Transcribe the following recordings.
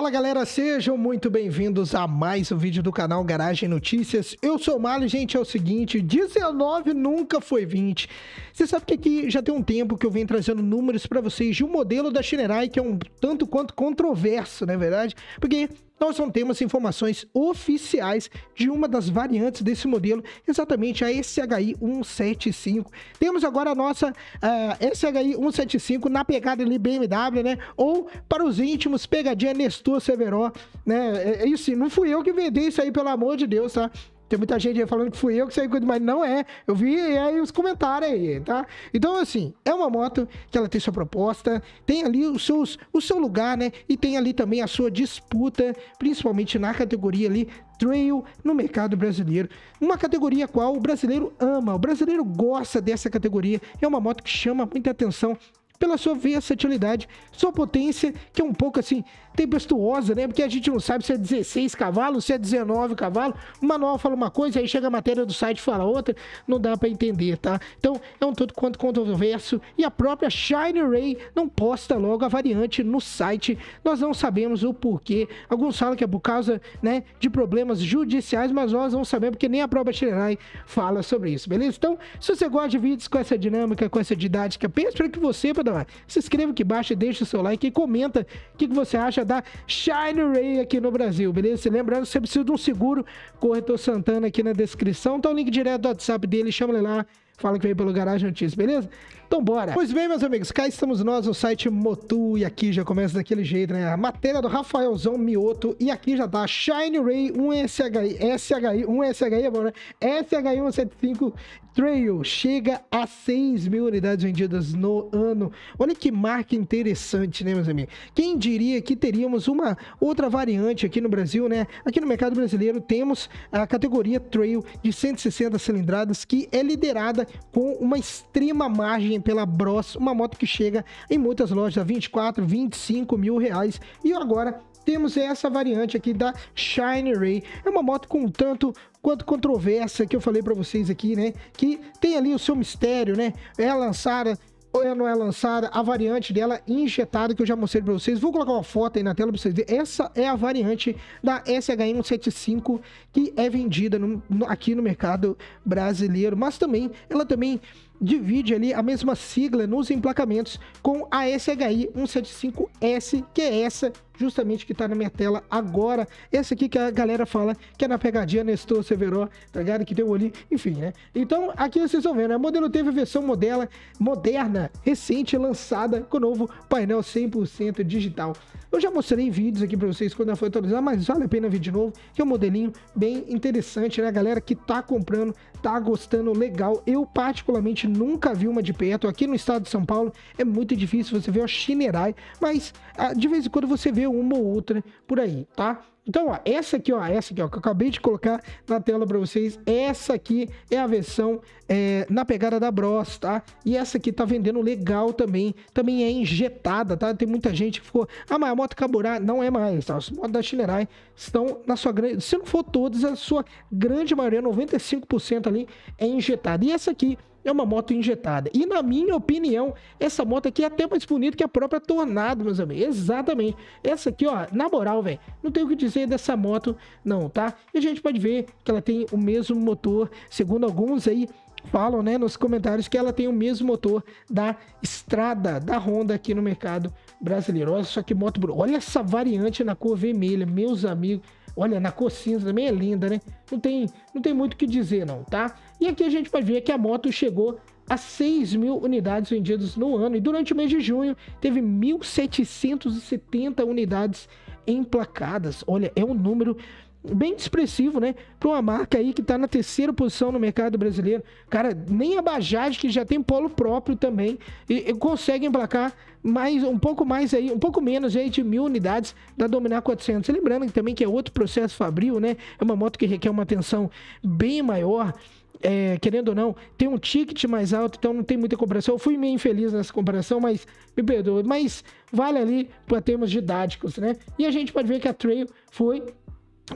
Fala galera, sejam muito bem-vindos a mais um vídeo do canal Garagem Notícias. Eu sou o Mário, gente, é o seguinte, 19 nunca foi 20. Você sabe que aqui já tem um tempo que eu venho trazendo números para vocês de um modelo da Shinerai que é um tanto quanto controverso, não é verdade? Porque nós não temos informações oficiais de uma das variantes desse modelo, exatamente a SHI 175. Temos agora a nossa uh, SHI 175 na pegada ali BMW, né? Ou para os íntimos, pegadinha Nestor Severo, né? É, é isso, não fui eu que vendei isso aí, pelo amor de Deus, tá? Tem muita gente aí falando que fui eu que saí com mas não é. Eu vi aí os comentários aí, tá? Então, assim, é uma moto que ela tem sua proposta, tem ali os seus, o seu lugar, né? E tem ali também a sua disputa, principalmente na categoria ali trail no mercado brasileiro. Uma categoria qual o brasileiro ama, o brasileiro gosta dessa categoria. É uma moto que chama muita atenção pela sua versatilidade, sua potência, que é um pouco assim tempestuosa, né? Porque a gente não sabe se é 16 cavalos, se é 19 cavalos. O manual fala uma coisa, aí chega a matéria do site fala outra, não dá para entender, tá? Então é um todo quanto controverso e a própria Shine Ray não posta logo a variante no site. Nós não sabemos o porquê. Alguns falam que é por causa, né, de problemas judiciais, mas nós não sabemos porque nem a própria Shine Ray fala sobre isso, beleza? Então, se você gosta de vídeos com essa dinâmica, com essa didática, penso para que você, para se inscreva aqui embaixo, deixa o seu like e comenta o que, que você acha da Shine Ray aqui no Brasil, beleza? Lembrando que você precisa de um seguro, corretor Santana aqui na descrição, então o link direto do WhatsApp dele, chama ele lá. Fala que veio pelo Garagem Notícias, beleza? Então bora! Pois bem, meus amigos, cá estamos nós no site Motu e aqui já começa daquele jeito, né? A matéria do Rafaelzão Mioto e aqui já tá Shine Ray 1SHI, SHI, 1SHI é bom, né? SHI175 Trail chega a 6 mil unidades vendidas no ano. Olha que marca interessante, né, meus amigos? Quem diria que teríamos uma outra variante aqui no Brasil, né? Aqui no mercado brasileiro temos a categoria Trail de 160 cilindradas que é liderada com uma extrema margem pela Bros, uma moto que chega em muitas lojas a 24, 25 mil reais. E agora temos essa variante aqui da Shine Ray. É uma moto com tanto quanto controvérsia que eu falei para vocês aqui, né? Que tem ali o seu mistério, né? É lançada ou ela não é lançada, a variante dela injetada que eu já mostrei para vocês. Vou colocar uma foto aí na tela para vocês verem. Essa é a variante da SH175 que é vendida no, no, aqui no mercado brasileiro, mas também ela também divide ali a mesma sigla nos emplacamentos com a SHI 175S, que é essa justamente que está na minha tela agora. Essa aqui que a galera fala que é na pegadinha Nestor Severo, tá ligado? Que deu ali, enfim, né? Então, aqui vocês vão vendo, né? O modelo teve a versão modela, moderna, recente, lançada com o novo painel 100% digital. Eu já mostrei vídeos aqui para vocês quando ela foi atualizada, mas vale a pena ver de novo, que é um modelinho bem interessante, né? A galera que tá comprando, tá gostando, legal. Eu particularmente nunca viu uma de perto. Aqui no estado de São Paulo é muito difícil você ver a Chinerai, mas ah, de vez em quando você vê uma ou outra por aí, tá? Então, ó, essa aqui, ó, essa aqui, ó, que eu acabei de colocar na tela para vocês, essa aqui é a versão é, na pegada da Bros, tá? E essa aqui tá vendendo legal também, também é injetada, tá? Tem muita gente que ficou, ah, mas a moto Caburá não é mais, tá? As motos da Shinerai estão na sua grande, se não for todas, a sua grande maioria, 95% ali é injetada. E essa aqui é uma moto injetada. E na minha opinião, essa moto aqui é até mais bonita que a própria Tornado, meus amigos. Exatamente. Essa aqui, ó, na moral, velho, não tem o que dizer dessa moto não, tá? E a gente pode ver que ela tem o mesmo motor, segundo alguns aí falam, né, nos comentários que ela tem o mesmo motor da Estrada da Honda aqui no mercado brasileiro. Olha só que moto, olha essa variante na cor vermelha, meus amigos. Olha, na cor cinza também é linda, né? Não tem, não tem muito o que dizer não, tá? E aqui a gente vai ver que a moto chegou a 6 mil unidades vendidas no ano e durante o mês de junho teve 1.770 unidades emplacadas. Olha, é um número bem expressivo, né? Para uma marca aí que está na terceira posição no mercado brasileiro. Cara, nem a Bajaj, que já tem polo próprio também, e, e consegue emplacar mais um pouco mais aí, um pouco menos aí de mil unidades da Dominar 400. lembrando também que é outro processo fabril, né? É uma moto que requer uma atenção bem maior é, querendo ou não, tem um ticket mais alto, então não tem muita comparação. Eu fui meio infeliz nessa comparação, mas me perdoe. Mas vale ali para termos didáticos, né? E a gente pode ver que a Trail foi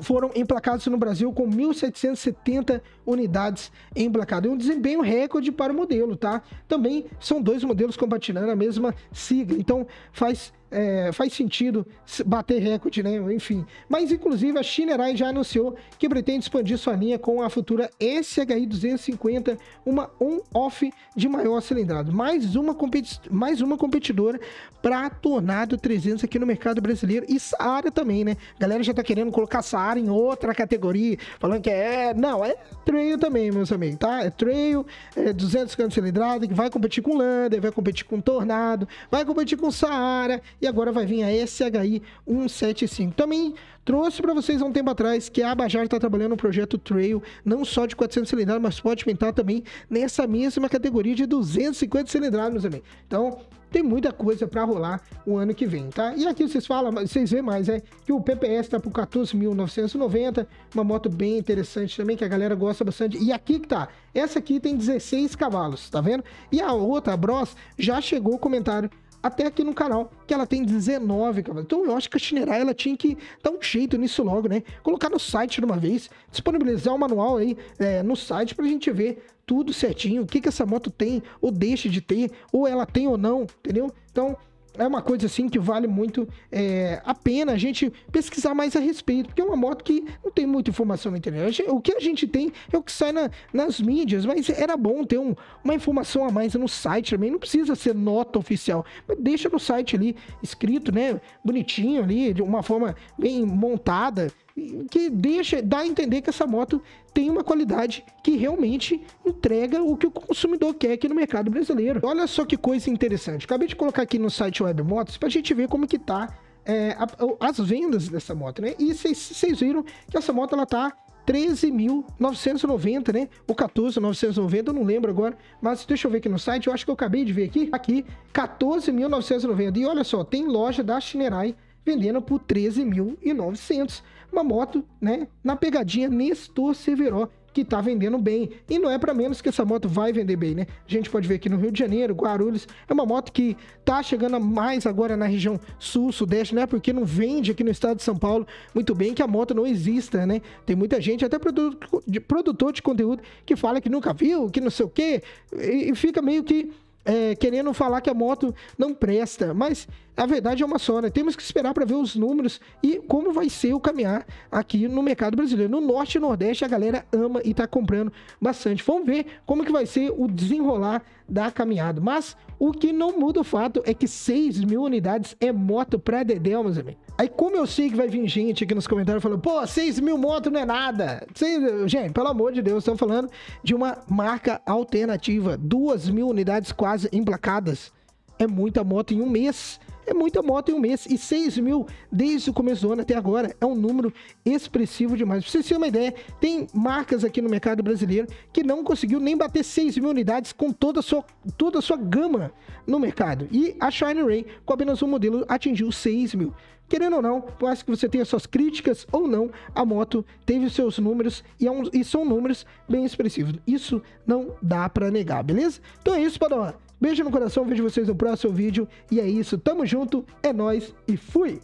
foram emplacados no Brasil com 1.770 unidades emplacadas. Um desempenho recorde para o modelo, tá? Também são dois modelos compartilhando a mesma sigla. Então faz é, faz sentido bater recorde, né? Enfim. Mas, inclusive, a Shinerai já anunciou que pretende expandir sua linha com a futura SHI 250, uma on-off de maior cilindrada. Mais uma, mais uma competidora para a Tornado 300 aqui no mercado brasileiro e Saara também, né? A galera já tá querendo colocar Saara em outra categoria, falando que é. Não, é trail também, meus amigos, tá? É trail, é 200 km cilindrada, que vai competir com Lander, vai competir com Tornado, vai competir com Saara e agora vai vir a SHI 175. Também trouxe para vocês há um tempo atrás que a Abajar está trabalhando um projeto Trail, não só de 400 cilindradas, mas pode pintar também nessa mesma categoria de 250 cilindradas, meus Então, tem muita coisa para rolar o ano que vem, tá? E aqui vocês falam, vocês vê mais, é que o PPS tá por 14.990, uma moto bem interessante também que a galera gosta bastante. E aqui que tá, essa aqui tem 16 cavalos, tá vendo? E a outra, a Bros, já chegou o comentário até aqui no canal, que ela tem 19, cavalos, Então eu acho que a Shinerai ela tinha que dar um jeito nisso logo, né? Colocar no site de uma vez, disponibilizar o manual aí é, no site pra gente ver tudo certinho, o que que essa moto tem ou deixa de ter, ou ela tem ou não, entendeu? Então é uma coisa assim que vale muito é, a pena a gente pesquisar mais a respeito, porque é uma moto que não tem muita informação na internet. O que a gente tem é o que sai na, nas mídias, mas era bom ter um, uma informação a mais no site também. Não precisa ser nota oficial, mas deixa no site ali escrito, né? Bonitinho ali, de uma forma bem montada que deixa, dá a entender que essa moto tem uma qualidade que realmente entrega o que o consumidor quer aqui no mercado brasileiro. Olha só que coisa interessante. Acabei de colocar aqui no site Web Motos para a gente ver como que tá é, a, as vendas dessa moto, né? E vocês viram que essa moto ela tá 13.990, né? Ou 14.990, eu não lembro agora, mas deixa eu ver aqui no site, eu acho que eu acabei de ver aqui, aqui, 14.990. E olha só, tem loja da Shinerai vendendo por 13.900. Uma moto, né, na pegadinha Nestor Severo, que tá vendendo bem. E não é para menos que essa moto vai vender bem, né? A gente pode ver aqui no Rio de Janeiro, Guarulhos, é uma moto que tá chegando mais agora na região sul, sudeste, né? Porque não vende aqui no estado de São Paulo muito bem que a moto não exista, né? Tem muita gente, até produtor de, produtor de conteúdo, que fala que nunca viu, que não sei o quê, e fica meio que é, querendo falar que a moto não presta, mas a verdade é uma só, né? Temos que esperar para ver os números e como vai ser o caminhar aqui no mercado brasileiro. No norte e nordeste a galera ama e está comprando bastante. Vamos ver como que vai ser o desenrolar da caminhada. Mas o que não muda o fato é que 6 mil unidades é moto para Dedéu, meus amigos. Aí como eu sei que vai vir gente aqui nos comentários falando, pô, 6 mil motos não é nada. Gente, pelo amor de Deus, estão falando de uma marca alternativa. 2 mil unidades quase quase emplacadas. É muita moto em um mês. É muita moto em um mês. E 6 mil desde o começo do ano até agora é um número expressivo demais. Pra vocês terem uma ideia, tem marcas aqui no mercado brasileiro que não conseguiu nem bater 6 mil unidades com toda a sua, toda a sua gama no mercado. E a Shine Ray, com apenas um modelo, atingiu 6 mil. Querendo ou não, por mais que você tenha suas críticas ou não, a moto teve os seus números e, é um, e são números bem expressivos. Isso não dá para negar, beleza? Então é isso, Padawan. Beijo no coração, vejo vocês no próximo vídeo. E é isso, tamo junto, é nós e fui!